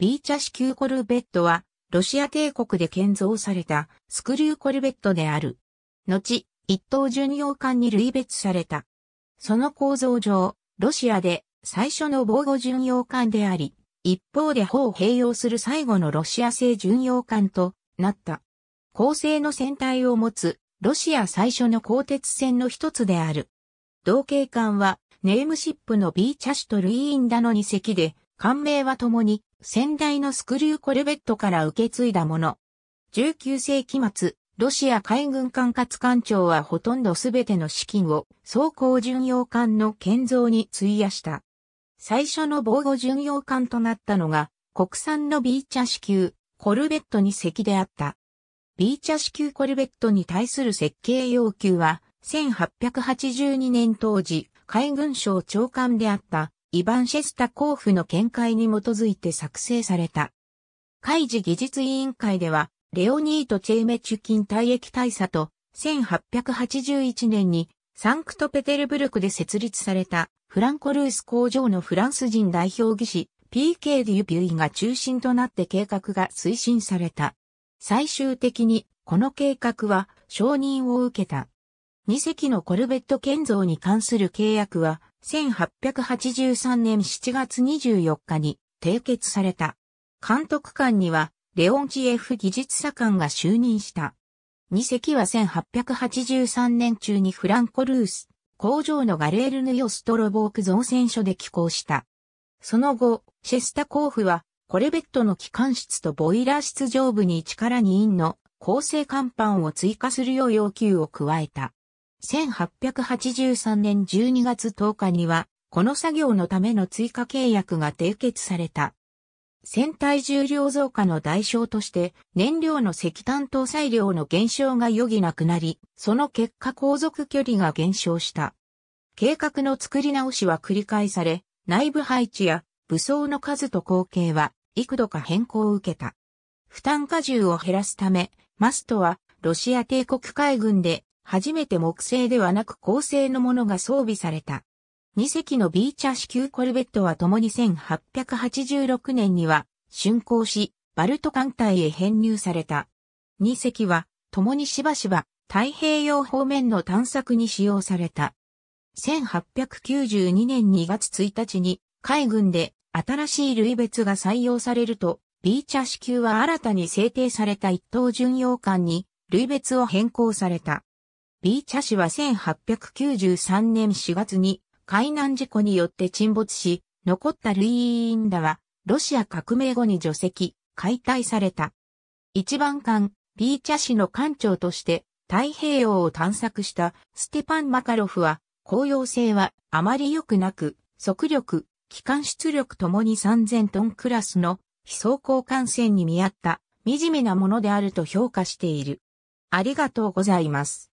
ビーチャューコルベットは、ロシア帝国で建造されたスクリューコルベットである。後、一等巡洋艦に類別された。その構造上、ロシアで最初の防護巡洋艦であり、一方で砲を併用する最後のロシア製巡洋艦となった。構成の船体を持つロシア最初の鋼鉄船の一つである。同型艦はネームシップのビーチャシとルイーンダの2隻で艦名は共に先代のスクリューコルベットから受け継いだもの。19世紀末、ロシア海軍管轄艦長はほとんどすべての資金を装甲巡洋艦の建造に費やした。最初の防護巡洋艦となったのが国産のビーチャ支給コルベット2隻であった。ビーチャ支給コルベットに対する設計要求は1882年当時海軍省長官であったイバンシェスタ公府の見解に基づいて作成された。海事技術委員会では、レオニート・チェーメチュキン体役大佐と、1881年にサンクトペテルブルクで設立されたフランコルース工場のフランス人代表技師 PK デュビュイが中心となって計画が推進された。最終的にこの計画は承認を受けた。2隻のコルベット建造に関する契約は1883年7月24日に締結された。監督官には、レオンチエフ技術査官が就任した。二隻は1883年中にフランコルース、工場のガレールヌヨストロボーク造船所で寄港した。その後、シェスタコーフは、コレベットの機関室とボイラー室上部に1から2インの構成甲板を追加するよう要求を加えた。1883年12月10日には、この作業のための追加契約が締結された。船体重量増加の代償として、燃料の石炭搭載量の減少が余儀なくなり、その結果航続距離が減少した。計画の作り直しは繰り返され、内部配置や武装の数と口径は幾度か変更を受けた。負担荷重を減らすため、マストはロシア帝国海軍で初めて木製ではなく鋼製のものが装備された。2隻のビーチャー支給コルベットは共に1886年には竣工し、バルト艦隊へ編入された。2隻は共にしばしば太平洋方面の探索に使用された。1892年2月1日に海軍で新しい類別が採用されると、ビーチャー支給は新たに制定された一等巡洋艦に類別を変更された。B 茶氏は1893年4月に海難事故によって沈没し、残ったルイーンダは、ロシア革命後に除籍、解体された。一番艦、B 茶氏の艦長として、太平洋を探索したステパン・マカロフは、公用性はあまり良くなく、速力、機関出力ともに3000トンクラスの非走行艦船に見合った惨めなものであると評価している。ありがとうございます。